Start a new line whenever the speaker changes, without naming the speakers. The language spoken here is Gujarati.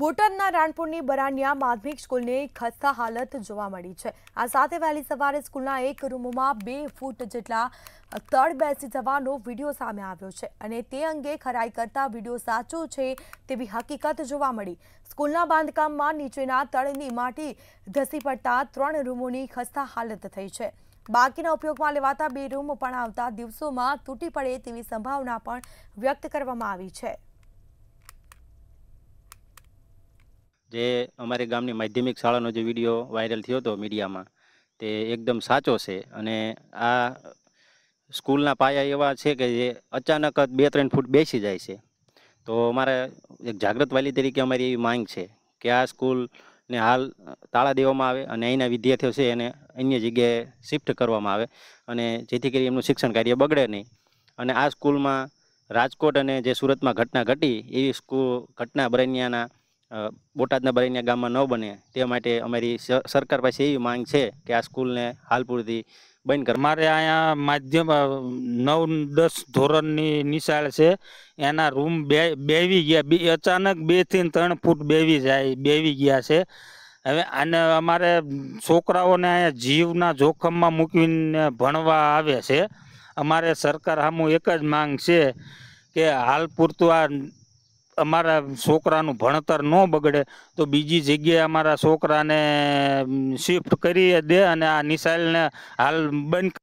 બોટાદના રાણપુરની બરાણિયા માધ્યમિક સ્કૂલની ખસ્તા હાલત જોવા મળી છે આ સાથે વહેલી સવારે સ્કૂલના એક રૂમમાં બે ફૂટ જેટલા તળ બેસી જવાનો વિડીયો સામે આવ્યો છે અને તે અંગે ખરાઈ કરતા વિડીયો સાચો છે તેવી હકીકત જોવા મળી સ્કૂલના બાંધકામમાં નીચેના તળની માટી ધસી પડતા ત્રણ રૂમોની ખસ્તા હાલત થઈ છે બાકીના ઉપયોગમાં લેવાતા બે રૂમ પણ આવતા દિવસોમાં તૂટી પડે તેવી સંભાવના પણ વ્યક્ત કરવામાં આવી છે
જે અમારી ગામની માધ્યમિક શાળાનો જે વિડીયો વાયરલ થયો હતો મીડિયામાં તે એકદમ સાચો છે અને આ સ્કૂલના પાયા એવા છે કે જે અચાનક જ બે ત્રણ ફૂટ બેસી જાય છે તો અમારે એક જાગૃત વાલી તરીકે અમારી એવી માંગ છે કે આ સ્કૂલને હાલ તાળા દેવામાં આવે અને અહીંના વિદ્યાર્થીઓ છે એને અન્ય જગ્યાએ શિફ્ટ કરવામાં આવે અને જેથી કરી એમનું શિક્ષણ કાર્ય બગડે નહીં અને આ સ્કૂલમાં રાજકોટ અને જે સુરતમાં ઘટના ઘટી એવી સ્કૂલ ઘટના બરનિયાના બોટાદના બરેનિયા ગામમાં ન બને તે માટે અમારી સરકાર પાસે એવી માંગ છે કે આ સ્કૂલને હાલ પૂરતી બંધ કર મારે
અહીંયા માધ્યમ નવ દસ ધોરણની નિશાળ છે એના રૂમ બે બેવી ગયા બે અચાનક બેથી ત્રણ ફૂટ બેવી જાય બેવી ગયા છે હવે આને અમારે છોકરાઓને અહીંયા જીવના જોખમમાં મૂકીને ભણવા આવે છે અમારે સરકાર સામું એક જ માંગ છે કે હાલ પૂરતું આ અમારા છોકરાનું ભણતર ન બગડે તો બીજી જગ્યાએ અમારા છોકરાને શિફ્ટ કરી દે અને આ નિસાઇલને હાલ બંધ